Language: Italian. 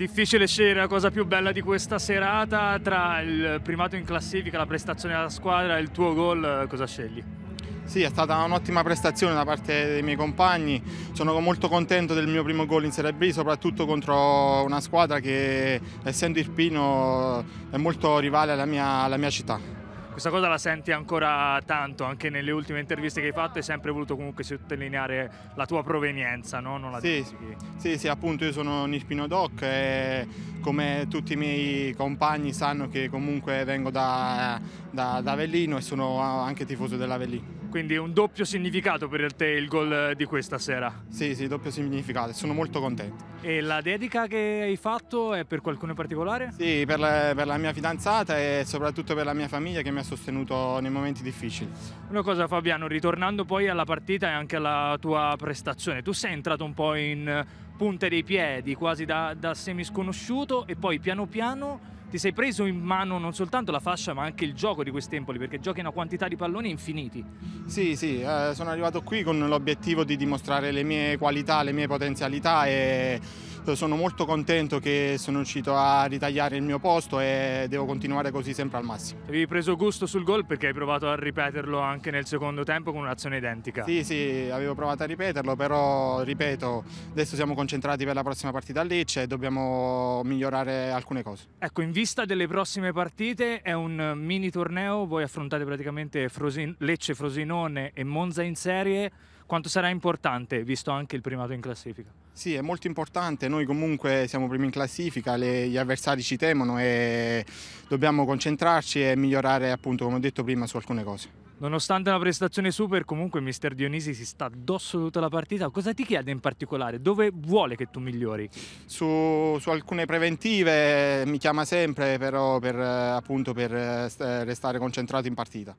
Difficile scegliere la cosa più bella di questa serata tra il primato in classifica, la prestazione della squadra e il tuo gol, eh, cosa scegli? Sì, è stata un'ottima prestazione da parte dei miei compagni, sono molto contento del mio primo gol in Serie B, soprattutto contro una squadra che essendo Irpino è molto rivale alla mia, alla mia città questa cosa la senti ancora tanto, anche nelle ultime interviste che hai fatto hai sempre voluto comunque sottolineare la tua provenienza, no? non la sì, sì, sì, appunto io sono Nispino Doc e come tutti i miei compagni sanno che comunque vengo da, da, da Avellino e sono anche tifoso dell'Avellino. Quindi un doppio significato per te il gol di questa sera? Sì, sì, doppio significato, sono molto contento. E la dedica che hai fatto è per qualcuno in particolare? Sì, per la, per la mia fidanzata e soprattutto per la mia famiglia che mi ha sostenuto nei momenti difficili. Una cosa Fabiano, ritornando poi alla partita e anche alla tua prestazione, tu sei entrato un po' in punte dei piedi, quasi da, da sconosciuto e poi piano piano ti sei preso in mano non soltanto la fascia ma anche il gioco di quest'Empoli perché giochi una quantità di palloni infiniti. Sì, sì, eh, sono arrivato qui con l'obiettivo di dimostrare le mie qualità, le mie potenzialità e sono molto contento che sono riuscito a ritagliare il mio posto e devo continuare così sempre al massimo. Avevi preso gusto sul gol perché hai provato a ripeterlo anche nel secondo tempo con un'azione identica. Sì, sì, avevo provato a ripeterlo, però ripeto, adesso siamo concentrati per la prossima partita a Lecce e dobbiamo migliorare alcune cose. Ecco, in vista delle prossime partite è un mini torneo, voi affrontate praticamente Frosin Lecce, Frosinone e Monza in serie. Quanto sarà importante, visto anche il primato in classifica? Sì, è molto importante, noi comunque siamo primi in classifica, le, gli avversari ci temono e dobbiamo concentrarci e migliorare appunto come ho detto prima su alcune cose. Nonostante una prestazione super, comunque mister Dionisi si sta addosso tutta la partita. Cosa ti chiede in particolare? Dove vuole che tu migliori? Su, su alcune preventive mi chiama sempre però per, appunto, per eh, restare concentrato in partita.